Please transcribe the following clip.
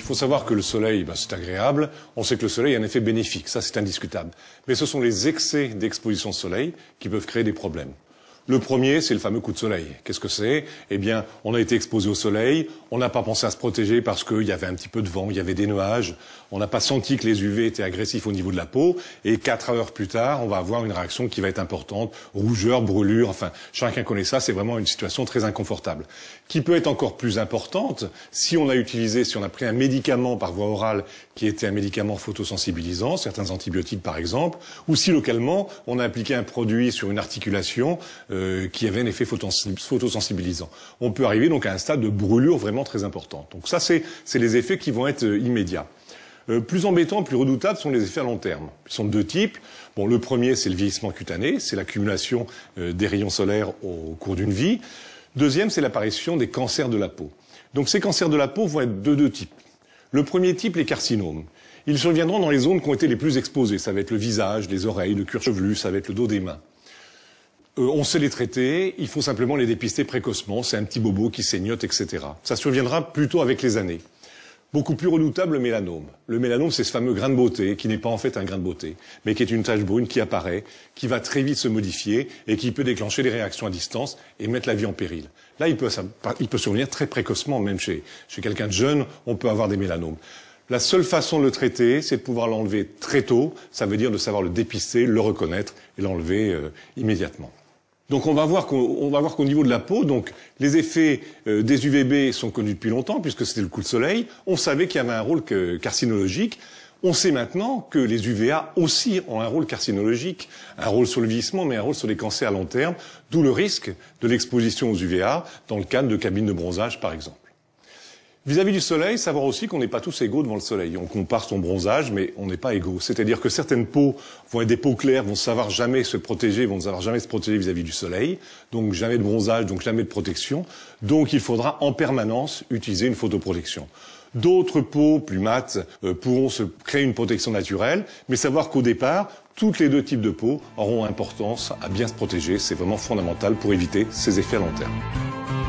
Il faut savoir que le soleil, bah, c'est agréable. On sait que le soleil a un effet bénéfique, ça c'est indiscutable. Mais ce sont les excès d'exposition au soleil qui peuvent créer des problèmes. Le premier, c'est le fameux coup de soleil. Qu'est-ce que c'est Eh bien, on a été exposé au soleil, on n'a pas pensé à se protéger parce qu'il y avait un petit peu de vent, il y avait des nuages, on n'a pas senti que les UV étaient agressifs au niveau de la peau, et quatre heures plus tard, on va avoir une réaction qui va être importante, rougeur, brûlure, enfin, chacun connaît ça, c'est vraiment une situation très inconfortable. Qui peut être encore plus importante si on a utilisé, si on a pris un médicament par voie orale qui était un médicament photosensibilisant, certains antibiotiques par exemple, ou si localement, on a appliqué un produit sur une articulation, euh, euh, qui avait un effet photosensibilisant. On peut arriver donc à un stade de brûlure vraiment très important. Donc ça, c'est les effets qui vont être euh, immédiats. Euh, plus embêtants, plus redoutables sont les effets à long terme. Ils sont de deux types. Bon, le premier, c'est le vieillissement cutané, c'est l'accumulation des rayons solaires au, au cours d'une vie. Deuxième, c'est l'apparition des cancers de la peau. Donc ces cancers de la peau vont être de deux types. Le premier type, les carcinomes. Ils surviendront dans les zones qui ont été les plus exposées. Ça va être le visage, les oreilles, le cuir chevelu, ça va être le dos des mains. Euh, on sait les traiter, il faut simplement les dépister précocement, c'est un petit bobo qui saignote, etc. Ça surviendra plutôt avec les années. Beaucoup plus redoutable le mélanome. Le mélanome, c'est ce fameux grain de beauté qui n'est pas en fait un grain de beauté, mais qui est une tache brune qui apparaît, qui va très vite se modifier et qui peut déclencher des réactions à distance et mettre la vie en péril. Là, il peut, il peut survenir très précocement, même chez, chez quelqu'un de jeune, on peut avoir des mélanomes. La seule façon de le traiter, c'est de pouvoir l'enlever très tôt, ça veut dire de savoir le dépister, le reconnaître et l'enlever euh, immédiatement. Donc on va voir qu'au niveau de la peau, donc les effets euh, des UVB sont connus depuis longtemps puisque c'était le coup de soleil. On savait qu'il y avait un rôle carcinologique. On sait maintenant que les UVA aussi ont un rôle carcinologique, un rôle sur le vieillissement, mais un rôle sur les cancers à long terme, d'où le risque de l'exposition aux UVA dans le cadre de cabines de bronzage, par exemple. Vis-à-vis du soleil, savoir aussi qu'on n'est pas tous égaux devant le soleil. On compare son bronzage, mais on n'est pas égaux. C'est-à-dire que certaines peaux vont être des peaux claires, vont savoir jamais se protéger, vont ne savoir jamais se protéger vis-à-vis -vis du soleil. Donc jamais de bronzage, donc jamais de protection. Donc il faudra en permanence utiliser une photoprotection. D'autres peaux plus mates euh, pourront se créer une protection naturelle, mais savoir qu'au départ, toutes les deux types de peaux auront importance à bien se protéger. C'est vraiment fondamental pour éviter ces effets à long terme.